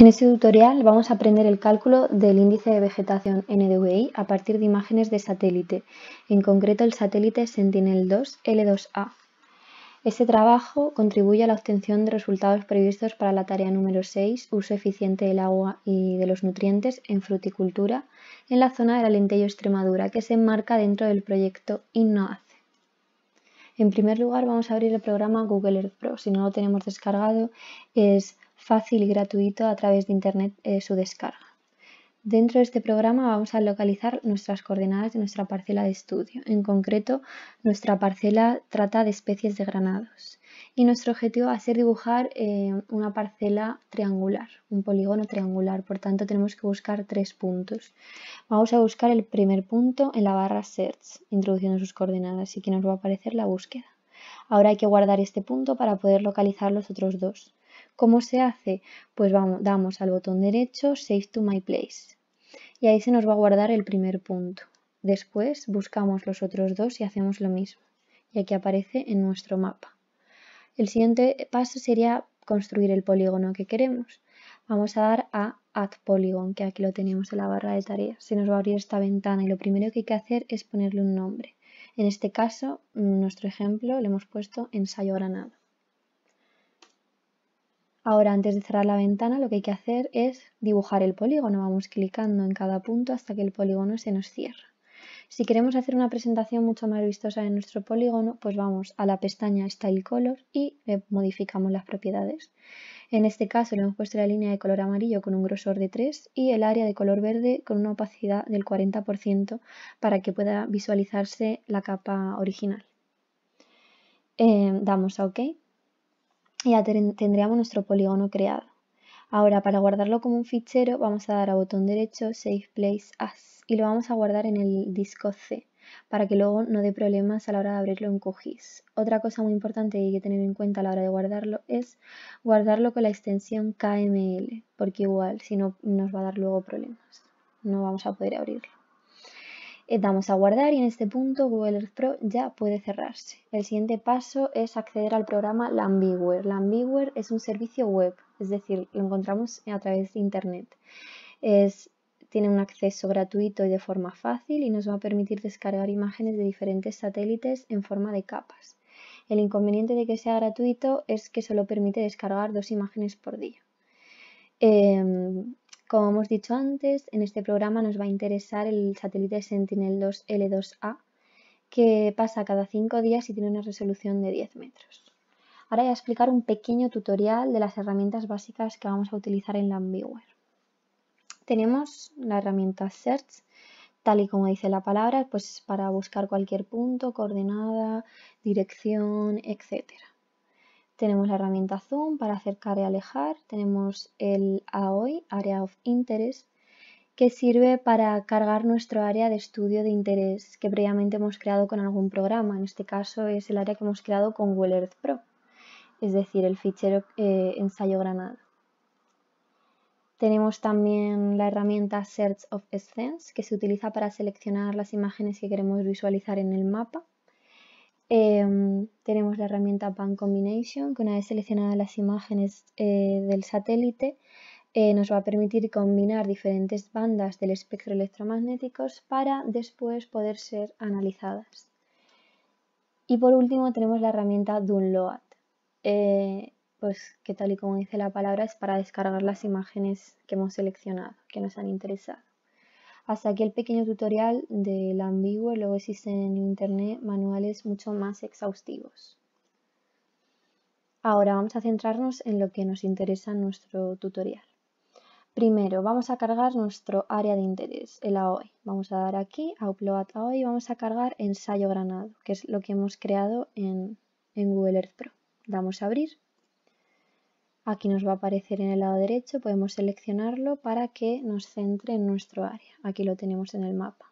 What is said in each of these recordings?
En este tutorial vamos a aprender el cálculo del índice de vegetación NDVI a partir de imágenes de satélite, en concreto el satélite Sentinel-2 L2A. Este trabajo contribuye a la obtención de resultados previstos para la tarea número 6, uso eficiente del agua y de los nutrientes en fruticultura, en la zona del Alentejo Extremadura, que se enmarca dentro del proyecto INNOACE. En primer lugar vamos a abrir el programa Google Earth Pro, si no lo tenemos descargado es fácil y gratuito a través de Internet eh, su descarga. Dentro de este programa vamos a localizar nuestras coordenadas de nuestra parcela de estudio. En concreto, nuestra parcela trata de especies de granados y nuestro objetivo va a ser dibujar eh, una parcela triangular, un polígono triangular. Por tanto, tenemos que buscar tres puntos. Vamos a buscar el primer punto en la barra Search, introduciendo sus coordenadas y que nos va a aparecer la búsqueda. Ahora hay que guardar este punto para poder localizar los otros dos. ¿Cómo se hace? Pues vamos, damos al botón derecho Save to My Place y ahí se nos va a guardar el primer punto. Después buscamos los otros dos y hacemos lo mismo y aquí aparece en nuestro mapa. El siguiente paso sería construir el polígono que queremos. Vamos a dar a Add Polygon, que aquí lo tenemos en la barra de tareas. Se nos va a abrir esta ventana y lo primero que hay que hacer es ponerle un nombre. En este caso, en nuestro ejemplo, le hemos puesto ensayo granado. Ahora, antes de cerrar la ventana, lo que hay que hacer es dibujar el polígono. Vamos clicando en cada punto hasta que el polígono se nos cierra. Si queremos hacer una presentación mucho más vistosa de nuestro polígono, pues vamos a la pestaña Style Color y modificamos las propiedades. En este caso le hemos puesto la línea de color amarillo con un grosor de 3 y el área de color verde con una opacidad del 40% para que pueda visualizarse la capa original. Em, damos a OK ya tendríamos nuestro polígono creado. Ahora, para guardarlo como un fichero, vamos a dar a botón derecho Save Place As y lo vamos a guardar en el disco C para que luego no dé problemas a la hora de abrirlo en QGIS. Otra cosa muy importante que hay que tener en cuenta a la hora de guardarlo es guardarlo con la extensión KML, porque igual, si no, nos va a dar luego problemas. No vamos a poder abrirlo. Eh, damos a guardar y en este punto Google Earth Pro ya puede cerrarse. El siguiente paso es acceder al programa Lambiware. Lambiware es un servicio web, es decir, lo encontramos a través de Internet. Es, tiene un acceso gratuito y de forma fácil y nos va a permitir descargar imágenes de diferentes satélites en forma de capas. El inconveniente de que sea gratuito es que solo permite descargar dos imágenes por día. Em, como hemos dicho antes, en este programa nos va a interesar el satélite Sentinel-2 L2A, que pasa cada 5 días y tiene una resolución de 10 metros. Ahora voy a explicar un pequeño tutorial de las herramientas básicas que vamos a utilizar en LandViewer. Tenemos la herramienta Search, tal y como dice la palabra, pues para buscar cualquier punto, coordenada, dirección, etcétera. Tenemos la herramienta Zoom para acercar y alejar. Tenemos el AOI, Area of Interest, que sirve para cargar nuestro área de estudio de interés que previamente hemos creado con algún programa. En este caso es el área que hemos creado con Google Earth Pro, es decir, el fichero eh, ensayo Granada. Tenemos también la herramienta Search of Scenes, que se utiliza para seleccionar las imágenes que queremos visualizar en el mapa. Em, tenemos la herramienta Pan Combination, que una vez seleccionadas las imágenes eh, del satélite, eh, nos va a permitir combinar diferentes bandas del espectro electromagnético para después poder ser analizadas. Y por último tenemos la herramienta Dunload, eh, pues que tal y como dice la palabra es para descargar las imágenes que hemos seleccionado, que nos han interesado. Hasta aquí el pequeño tutorial del ambiguo, luego existen en internet manuales mucho más exhaustivos. Ahora vamos a centrarnos en lo que nos interesa en nuestro tutorial. Primero, vamos a cargar nuestro área de interés, el AOE. Vamos a dar aquí a Upload AOE y vamos a cargar ensayo granado, que es lo que hemos creado en, en Google Earth Pro. Damos a abrir Aquí nos va a aparecer en el lado derecho, podemos seleccionarlo para que nos centre en nuestro área. Aquí lo tenemos en el mapa.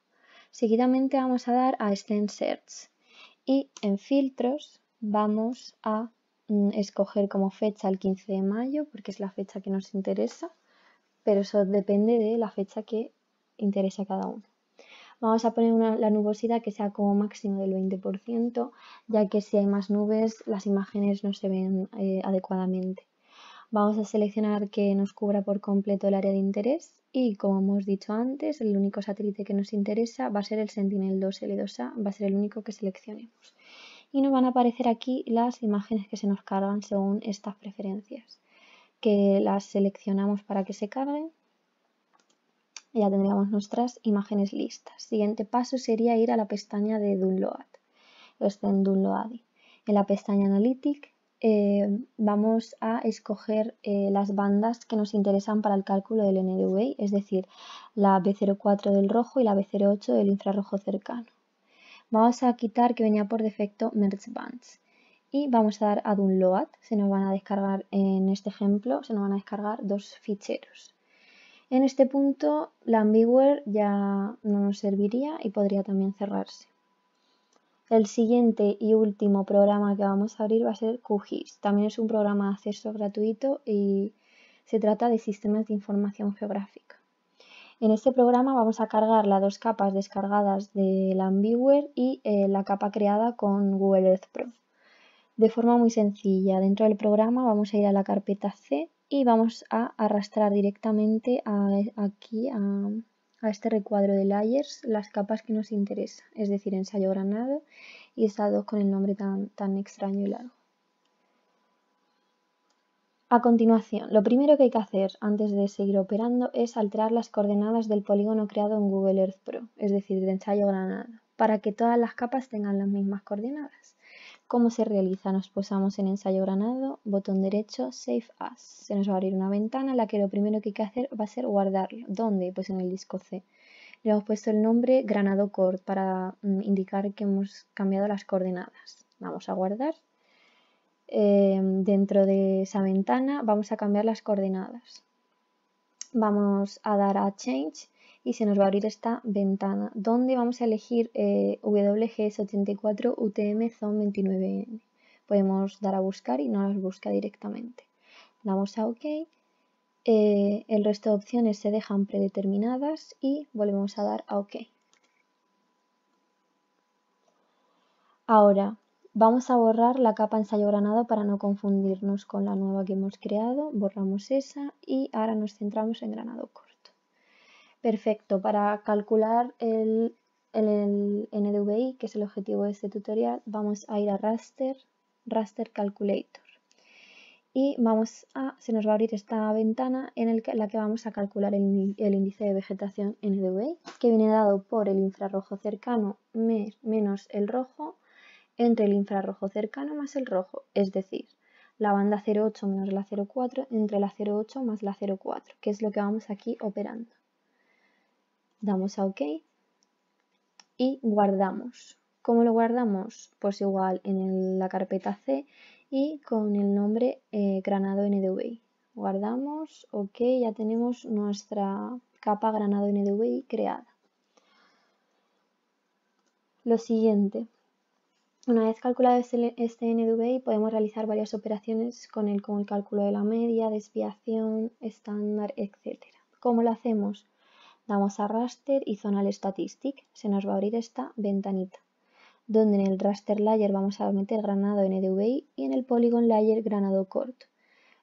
Seguidamente vamos a dar a Extend Search y en Filtros vamos a mm, escoger como fecha el 15 de mayo porque es la fecha que nos interesa, pero eso depende de la fecha que interesa a cada uno. Vamos a poner la nubosidad que sea como máximo del 20%, ya que si hay más nubes las imágenes no se ven eh, adecuadamente. Vamos a seleccionar que nos cubra por completo el área de interés y como hemos dicho antes, el único satélite que nos interesa va a ser el Sentinel-2 L2A, va a ser el único que seleccionemos. Y nos van a aparecer aquí las imágenes que se nos cargan según estas preferencias, que las seleccionamos para que se carguen. Ya tendríamos nuestras imágenes listas. Siguiente paso sería ir a la pestaña de Download. este en En la pestaña Analytic eh, vamos a escoger eh, las bandas que nos interesan para el cálculo del NDVI, es decir, la B04 del rojo y la B08 del infrarrojo cercano. Vamos a quitar que venía por defecto merge bands y vamos a dar a download, se nos van a descargar en este ejemplo, se nos van a descargar dos ficheros. En este punto la Ambiware ya no nos serviría y podría también cerrarse. El siguiente y último programa que vamos a abrir va a ser QGIS. También es un programa de acceso gratuito y se trata de sistemas de información geográfica. En este programa vamos a cargar las dos capas descargadas de Ambiware y eh, la capa creada con Google Earth Pro. De forma muy sencilla, dentro del programa vamos a ir a la carpeta C y vamos a arrastrar directamente aquí a, a este recuadro de layers las capas que nos interesa, es decir, ensayo granado y esas dos con el nombre tan, tan extraño y largo. A continuación, lo primero que hay que hacer antes de seguir operando es alterar las coordenadas del polígono creado en Google Earth Pro, es decir, de ensayo granado, para que todas las capas tengan las mismas coordenadas. ¿Cómo se realiza? Nos posamos en ensayo granado, botón derecho, Save As. Se nos va a abrir una ventana en la que lo primero que hay que hacer va a ser guardarlo. ¿Dónde? Pues en el disco C. Le hemos puesto el nombre granado cord para mm, indicar que hemos cambiado las coordenadas. Vamos a guardar. Em, dentro de esa ventana vamos a cambiar las coordenadas. Vamos a dar a Change y se nos va a abrir esta ventana donde vamos a elegir eh, WGS84UTM Zone 29N. Podemos dar a buscar y no las busca directamente. Damos a OK. Eh, el resto de opciones se dejan predeterminadas y volvemos a dar a OK. Ahora, vamos a borrar la capa ensayo granado para no confundirnos con la nueva que hemos creado. Borramos esa y ahora nos centramos en granadocos perfecto para calcular el, el, NDVI, que es el objetivo de este tutorial, vamos a ir a Raster, Raster Calculator. Y vamos a, se nos va a abrir esta ventana en la que vamos a calcular el, índice de vegetación NDVI, que viene dado por el infrarrojo cercano menos el rojo, entre el infrarrojo cercano más el rojo, es decir, la banda 08 menos la 04 entre la 08 más la 04, que es lo que vamos aquí operando damos a OK y guardamos. ¿Cómo lo guardamos? Pues igual en la carpeta C y con el nombre eh, Granado NDVI. Guardamos, ok, ya tenemos nuestra capa Granado NDVI creada. Lo siguiente, una vez calculado este, este NDVI podemos realizar varias operaciones con el cálculo de la media, desviación, estándar, etc. ¿Cómo lo hacemos? Damos a raster y zonal statistic. Se nos va a abrir esta ventanita donde en el raster layer vamos a meter granado NDVI y en el polygon layer granado cort.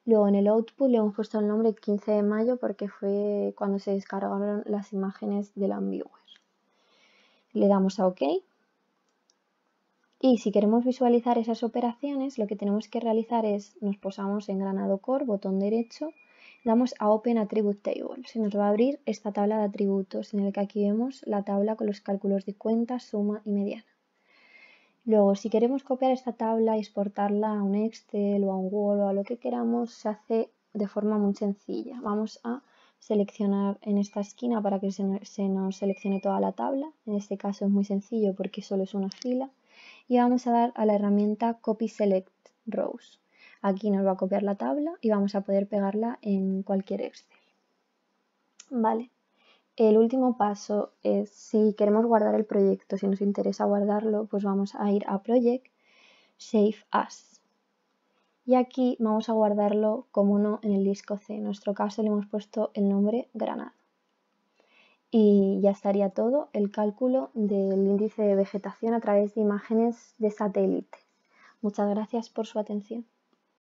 Luego en el output le hemos puesto el nombre 15 de mayo porque fue cuando se descargaron las imágenes del ambiguer. Le damos a OK. Y si queremos visualizar esas operaciones, lo que tenemos que realizar es nos posamos en granado core, botón derecho, damos a Open Attribute Table. Se nos va a abrir esta tabla de atributos en la que aquí vemos la tabla con los cálculos de cuenta, suma y mediana. Luego, si queremos copiar esta tabla y exportarla a un Excel o a un Word o a lo que queramos, se hace de forma muy sencilla. Vamos a seleccionar en esta esquina para que se, nos seleccione toda la tabla. En este caso es muy sencillo porque solo es una fila. Y vamos a dar a la herramienta Copy Select Rows. Aquí nos va a copiar la tabla y vamos a poder pegarla en cualquier Excel. Vale. El último paso es si queremos guardar el proyecto, si nos interesa guardarlo, pues vamos a ir a Project, Save As. Y aquí vamos a guardarlo, como uno en el disco C. En nuestro caso le hemos puesto el nombre Granada. Y ya estaría todo el cálculo del índice de vegetación a través de imágenes de satélite. Muchas gracias por su atención.